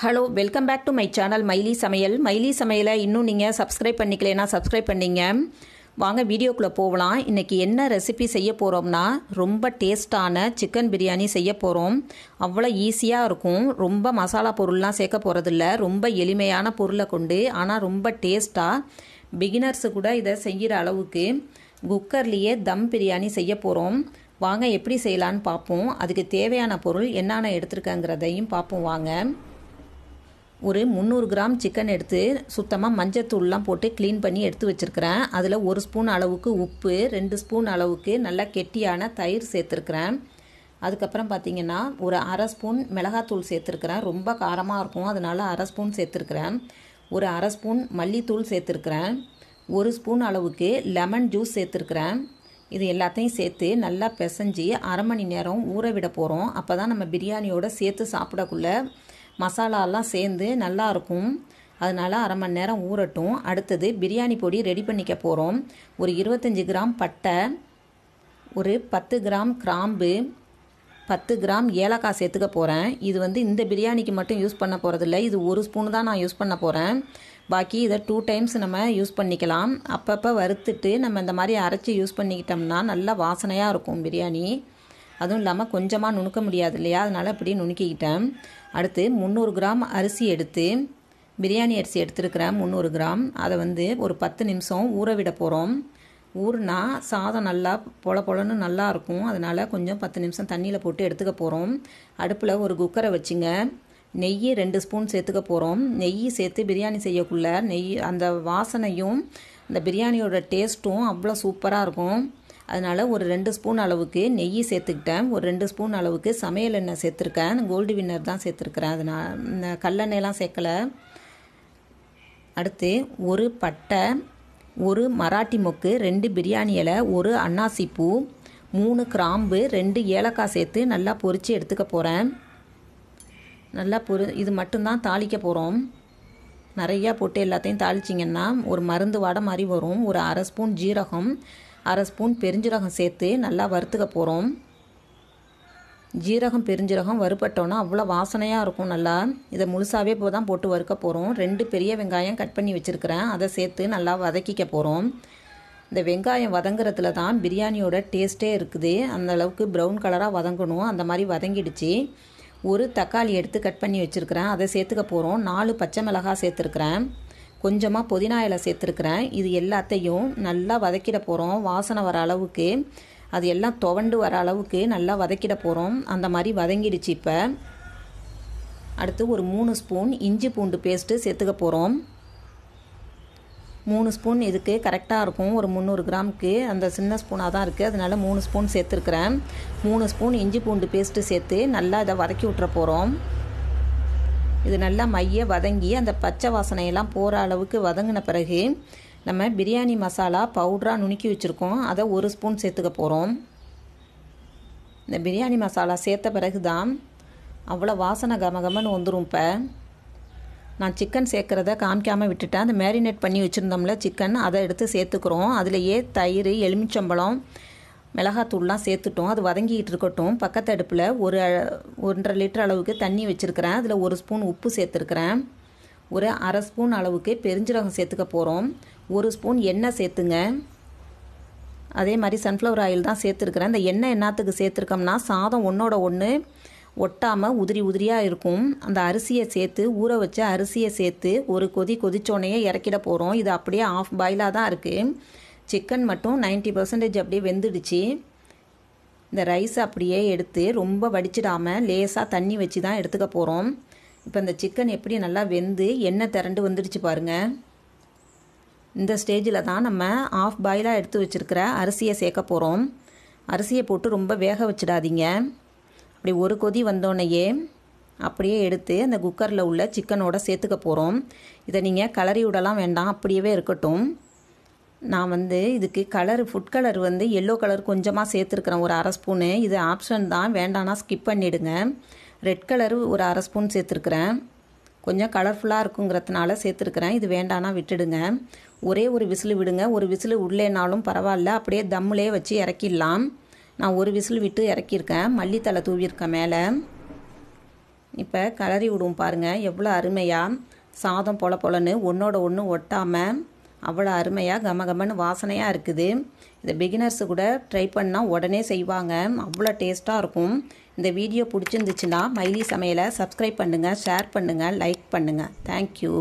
hello welcome back to my channel மைலி சமையல் மைலி சமையலை இன்னும் நீங்கள் சப்ஸ்கிரைப் பண்ணிக்கலனா சப்ஸ்கிரைப் பண்ணிங்க வாங்க வீடியோக்குள்ளே போகலாம் இன்றைக்கி என்ன ரெசிபி செய்ய போகிறோம்னா ரொம்ப டேஸ்ட்டான சிக்கன் பிரியாணி செய்ய போகிறோம் அவ்வளோ ஈஸியாக இருக்கும் ரொம்ப மசாலா பொருள்லாம் சேர்க்க போகிறதில்ல ரொம்ப எளிமையான பொருளை கொண்டு ஆனால் ரொம்ப டேஸ்ட்டாக பிகினர்ஸு கூட இதை செய்கிற அளவுக்கு குக்கர்லேயே தம் பிரியாணி செய்ய போகிறோம் வாங்க எப்படி செய்யலான்னு பார்ப்போம் அதுக்கு தேவையான பொருள் என்னென்ன எடுத்துருக்கங்கிறதையும் பார்ப்போம் வாங்க ஒரு முந்நூறு கிராம் சிக்கன் எடுத்து சுத்தமாக மஞ்சத்தூள்லாம் போட்டு க்ளீன் பண்ணி எடுத்து வச்சுருக்கிறேன் அதில் ஒரு ஸ்பூன் அளவுக்கு உப்பு ரெண்டு ஸ்பூன் அளவுக்கு நல்லா கெட்டியான தயிர் சேர்த்துருக்குறேன் அதுக்கப்புறம் பார்த்திங்கன்னா ஒரு அரை ஸ்பூன் மிளகாத்தூள் சேர்த்துருக்குறேன் ரொம்ப காரமாக இருக்கும் அதனால் அரை ஸ்பூன் சேர்த்துருக்குறேன் ஒரு அரை ஸ்பூன் மல்லித்தூள் சேர்த்துருக்குறேன் ஒரு ஸ்பூன் அளவுக்கு லெமன் ஜூஸ் சேர்த்துருக்குறேன் இது எல்லாத்தையும் சேர்த்து நல்லா பிசைஞ்சு அரை மணி நேரம் ஊற விட போகிறோம் அப்போ தான் நம்ம பிரியாணியோடு சேர்த்து சாப்பிடக்குள்ளே மசாலாலாம் சேர்ந்து நல்லாயிருக்கும் அதனால் அரை மணி நேரம் ஊறட்டும் அடுத்தது பிரியாணி பொடி ரெடி பண்ணிக்க போகிறோம் ஒரு இருபத்தஞ்சி கிராம் பட்டை ஒரு பத்து கிராம் கிராம்பு பத்து கிராம் ஏலக்காய் சேர்த்துக்க போகிறேன் இது வந்து இந்த பிரியாணிக்கு மட்டும் யூஸ் பண்ண போகிறதில்ல இது ஒரு ஸ்பூனு தான் நான் யூஸ் பண்ண போகிறேன் பாக்கி இதை டூ டைம்ஸ் நம்ம யூஸ் பண்ணிக்கலாம் அப்பப்போ வறுத்துட்டு நம்ம இந்த மாதிரி அரைச்சி யூஸ் பண்ணிக்கிட்டோம்னா நல்லா வாசனையாக இருக்கும் பிரியாணி அதுவும் இல்லாமல் கொஞ்சமாக நுணுக்க முடியாது இல்லையா அதனால் அப்படியே நுணுக்கிக்கிட்டேன் அடுத்து முந்நூறு கிராம் அரிசி எடுத்து பிரியாணி அரிசி எடுத்துருக்கிறேன் முந்நூறு கிராம் அதை வந்து ஒரு பத்து நிமிஷம் ஊற விட போகிறோம் ஊறுனா சாதம் நல்லா பொல பொலன்னு நல்லா இருக்கும் அதனால் கொஞ்சம் பத்து நிமிஷம் தண்ணியில் போட்டு எடுத்துக்க போகிறோம் அடுப்பில் ஒரு குக்கரை வச்சுங்க நெய் ரெண்டு ஸ்பூன் சேர்த்துக்க போகிறோம் நெய் சேர்த்து பிரியாணி செய்யக்குள்ளே நெய் அந்த வாசனையும் அந்த பிரியாணியோட டேஸ்ட்டும் அவ்வளோ சூப்பராக இருக்கும் அதனால் ஒரு ரெண்டு ஸ்பூன் அளவுக்கு நெய் சேர்த்துக்கிட்டேன் ஒரு ரெண்டு ஸ்பூன் அளவுக்கு சமையல் எண்ணெய் சேர்த்துருக்கேன் கோல்டு வின்னர் தான் சேர்த்துருக்கிறேன் அது நான் கல்லெண்ணெயெலாம் சேர்க்கலை அடுத்து ஒரு பட்டை ஒரு மராட்டி மொக்கு ரெண்டு பிரியாணி இலை ஒரு அன்னாசி பூ மூணு கிராம்பு ரெண்டு ஏலக்காய் சேர்த்து நல்லா பொரித்து எடுத்துக்க போகிறேன் நல்லா பொரி இது மட்டும்தான் தாளிக்க போகிறோம் நிறையா போட்டு எல்லாத்தையும் தாளிச்சிங்கன்னா ஒரு மருந்து வடை மாதிரி வரும் ஒரு அரை ஸ்பூன் ஜீரகம் அரை ஸ்பூன் பெருஞ்சீரகம் சேர்த்து நல்லா வறுத்துக்க போகிறோம் ஜீரகம் பெருஞ்சீரகம் வறுப்பட்டோன்னா அவ்வளோ வாசனையாக இருக்கும் நல்லா இதை முழுசாகவே இப்போ தான் போட்டு வறுக்க போகிறோம் ரெண்டு பெரிய வெங்காயம் கட் பண்ணி வச்சுருக்கிறேன் அதை சேர்த்து நல்லா வதக்கிக்க போகிறோம் இந்த வெங்காயம் வதங்குறதுல தான் பிரியாணியோட டேஸ்ட்டே இருக்குது அந்த அளவுக்கு ப்ரௌன் கலராக வதங்கணும் அந்த மாதிரி வதங்கிடுச்சு ஒரு தக்காளி எடுத்து கட் பண்ணி வச்சுருக்கிறேன் அதை சேர்த்துக்க போகிறோம் நாலு பச்சை மிளகாய் சேர்த்துருக்குறேன் கொஞ்சமாக புதினா இலை சேர்த்துருக்குறேன் இது எல்லாத்தையும் நல்லா வதக்கிட போகிறோம் வாசனை வர அளவுக்கு அது எல்லாம் துவண்டு வர அளவுக்கு நல்லா வதக்கிட போகிறோம் அந்த மாதிரி வதங்கிடுச்சு இப்போ அடுத்து ஒரு மூணு ஸ்பூன் இஞ்சி பூண்டு பேஸ்ட்டு சேர்த்துக்க போகிறோம் மூணு ஸ்பூன் இதுக்கு கரெக்டாக இருக்கும் ஒரு முந்நூறு கிராமுக்கு அந்த சின்ன ஸ்பூனாக தான் இருக்குது அதனால் மூணு ஸ்பூன் சேர்த்துருக்குறேன் மூணு ஸ்பூன் இஞ்சி பூண்டு பேஸ்ட்டு சேர்த்து நல்லா இதை வதக்கி விட்டுற போகிறோம் இது நல்லா மைய வதங்கி அந்த பச்சை வாசனையெல்லாம் போகிற அளவுக்கு வதங்கின பிறகு நம்ம பிரியாணி மசாலா பவுடராக நுணுக்கி வச்சுருக்கோம் அதை ஒரு ஸ்பூன் சேர்த்துக்க போகிறோம் இந்த பிரியாணி மசாலா சேர்த்த பிறகு தான் அவ்வளோ வாசனை கமகமன்னு வந்துடும் இப்போ நான் சிக்கன் சேர்க்குறத காமிக்காமல் விட்டுட்டேன் அந்த மேரினேட் பண்ணி வச்சுருந்தோம்ல சிக்கன் அதை எடுத்து சேர்த்துக்கிறோம் அதிலேயே தயிர் எலுமிச்சம்பழம் மிளகாத்தூள்லாம் சேர்த்துட்டோம் அது வதங்கிட்டு இருக்கட்டும் பக்கத்து அடுப்பில் ஒரு ஒன்றரை லிட்டர் அளவுக்கு தண்ணி வச்சுருக்கிறேன் அதில் ஒரு ஸ்பூன் உப்பு சேர்த்துருக்குறேன் ஒரு அரை ஸ்பூன் அளவுக்கு பெருஞ்சீரகம் சேர்த்துக்க போகிறோம் ஒரு ஸ்பூன் எண்ணெய் சேர்த்துங்க அதே மாதிரி சன்ஃப்ளவர் ஆயில் தான் சேர்த்துருக்குறேன் இந்த எண்ணெய் என்னத்துக்கு சேர்த்துருக்கோம்னா சாதம் ஒன்றோட ஒன்று ஒட்டாமல் உதிரி உதிரியாக இருக்கும் அந்த அரிசியை சேர்த்து ஊற வச்ச அரிசியை சேர்த்து ஒரு கொதி கொதிச்சோடனே இறக்கிட போகிறோம் இது அப்படியே ஆஃப் பாயிலாக தான் இருக்குது சிக்கன் மட்டும் நைன்ட்டி பர்சன்டேஜ் அப்படியே வெந்துடுச்சு இந்த ரைஸ் அப்படியே எடுத்து ரொம்ப வடிச்சிடாமல் லேசாக தண்ணி வச்சு தான் எடுத்துக்க போகிறோம் இப்போ இந்த சிக்கன் எப்படி நல்லா வெந்து எண்ணெய் திரண்டு வந்துடுச்சு பாருங்கள் இந்த ஸ்டேஜில் தான் நம்ம ஆஃப் பாயிலாக எடுத்து வச்சுருக்கிற அரிசியை சேர்க்க போகிறோம் அரிசியை போட்டு ரொம்ப வேக வச்சிடாதீங்க அப்படி ஒரு கொதி வந்தோடனேயே அப்படியே எடுத்து அந்த குக்கரில் உள்ள சிக்கனோட சேர்த்துக்க போகிறோம் இதை நீங்கள் கலரி விடலாம் வேண்டாம் அப்படியே இருக்கட்டும் நான் வந்து இதுக்கு கலர் ஃபுட் கலர் வந்து எல்லோ கலர் கொஞ்சமாக சேர்த்துருக்குறேன் ஒரு அரை ஸ்பூனு இது ஆப்ஷன் தான் வேண்டானா ஸ்கிப் பண்ணிவிடுங்க ரெட் கலர் ஒரு அரை ஸ்பூன் சேர்த்துருக்குறேன் கொஞ்சம் கலர்ஃபுல்லாக இருக்குங்கிறதுனால சேர்த்துருக்குறேன் இது வேண்டானா விட்டுடுங்க ஒரே ஒரு விசில் விடுங்க ஒரு விசில் உள்ளேனாலும் பரவாயில்ல அப்படியே தம்முலே வச்சு இறக்கிடலாம் நான் ஒரு விசில் விட்டு இறக்கியிருக்கேன் மல்லித்தலை தூவியிருக்கேன் மேலே இப்போ கலரி விடுவோம் பாருங்கள் எவ்வளோ அருமையாக சாதம் பொல பொலன்னு ஒன்றோட ஒன்று ஒட்டாமல் அவ்வளோ அருமையாக கமகமன்னு வாசனையாக இருக்குது இந்த பிகினர்ஸு கூட ட்ரை பண்ணால் உடனே செய்வாங்க அவ்வளோ டேஸ்ட்டாக இருக்கும் இந்த வீடியோ பிடிச்சிருந்துச்சுன்னா மைலி சமையலை சப்ஸ்கிரைப் பண்ணுங்கள் ஷேர் பண்ணுங்கள் லைக் பண்ணுங்கள் தேங்க்யூ